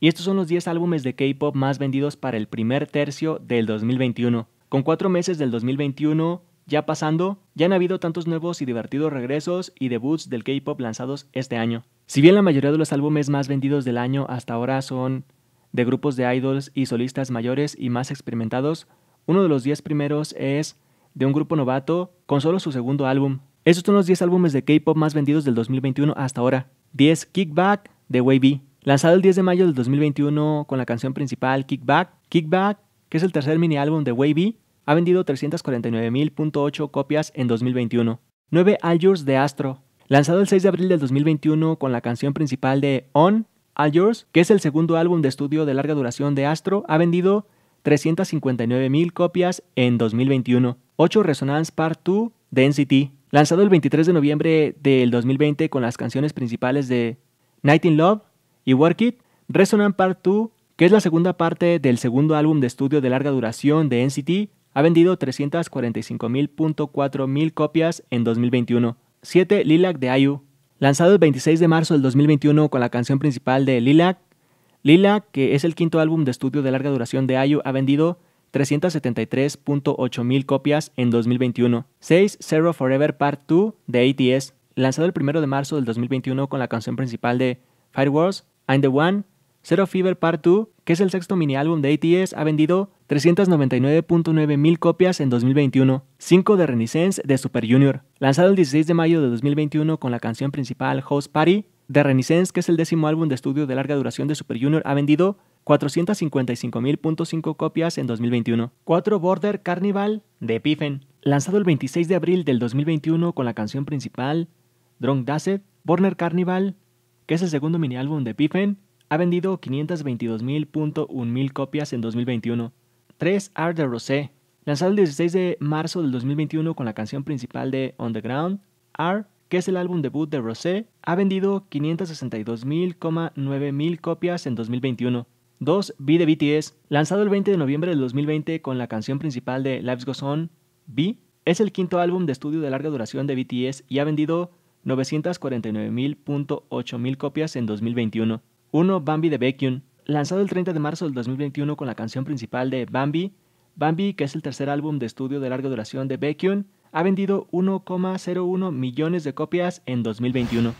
Y estos son los 10 álbumes de K-Pop más vendidos para el primer tercio del 2021. Con cuatro meses del 2021 ya pasando, ya han habido tantos nuevos y divertidos regresos y debuts del K-Pop lanzados este año. Si bien la mayoría de los álbumes más vendidos del año hasta ahora son de grupos de idols y solistas mayores y más experimentados, uno de los 10 primeros es de un grupo novato con solo su segundo álbum. Estos son los 10 álbumes de K-Pop más vendidos del 2021 hasta ahora. 10 Kickback de Wavy. Lanzado el 10 de mayo del 2021 con la canción principal Kickback, Kickback, que es el tercer mini álbum de Wavy, ha vendido 349.000.8 copias en 2021. 9 All de Astro. Lanzado el 6 de abril del 2021 con la canción principal de On, All Yours, que es el segundo álbum de estudio de larga duración de Astro, ha vendido 359.000 copias en 2021. 8 Resonance Part 2 de NCT. Lanzado el 23 de noviembre del 2020 con las canciones principales de Night in Love, y Work It, Resonant Part 2, que es la segunda parte del segundo álbum de estudio de larga duración de NCT, ha vendido 345.4 copias en 2021. 7. Lilac de IU. Lanzado el 26 de marzo del 2021 con la canción principal de Lilac, Lilac, que es el quinto álbum de estudio de larga duración de IU, ha vendido 373.8 copias en 2021. 6. Zero Forever Part 2 de ATS, lanzado el 1 de marzo del 2021 con la canción principal de Fireworks, I'm the One, Zero Fever Part 2, que es el sexto mini álbum de ATS, ha vendido 399.9 mil copias en 2021, 5 de Renaissance de Super Junior. Lanzado el 16 de mayo de 2021 con la canción principal Host Party, The Renaissance, que es el décimo álbum de estudio de larga duración de Super Junior, ha vendido 455.500 copias en 2021. 4 Border Carnival de Epiphen, Lanzado el 26 de abril del 2021 con la canción principal Drunk Dazzle, Border Carnival que es el segundo mini álbum de Piffen, ha vendido 522.100 copias en 2021. 3. R de Rosé, lanzado el 16 de marzo del 2021 con la canción principal de On the Ground, R, que es el álbum debut de Rosé, ha vendido 562.900 copias en 2021. 2. B de BTS, lanzado el 20 de noviembre del 2020 con la canción principal de Lives Goes On, B, es el quinto álbum de estudio de larga duración de BTS y ha vendido 949.000.8.000 copias en 2021. 1. Bambi de Baekhyun Lanzado el 30 de marzo del 2021 con la canción principal de Bambi, Bambi, que es el tercer álbum de estudio de larga duración de Baekhyun, ha vendido 1,01 millones de copias en 2021.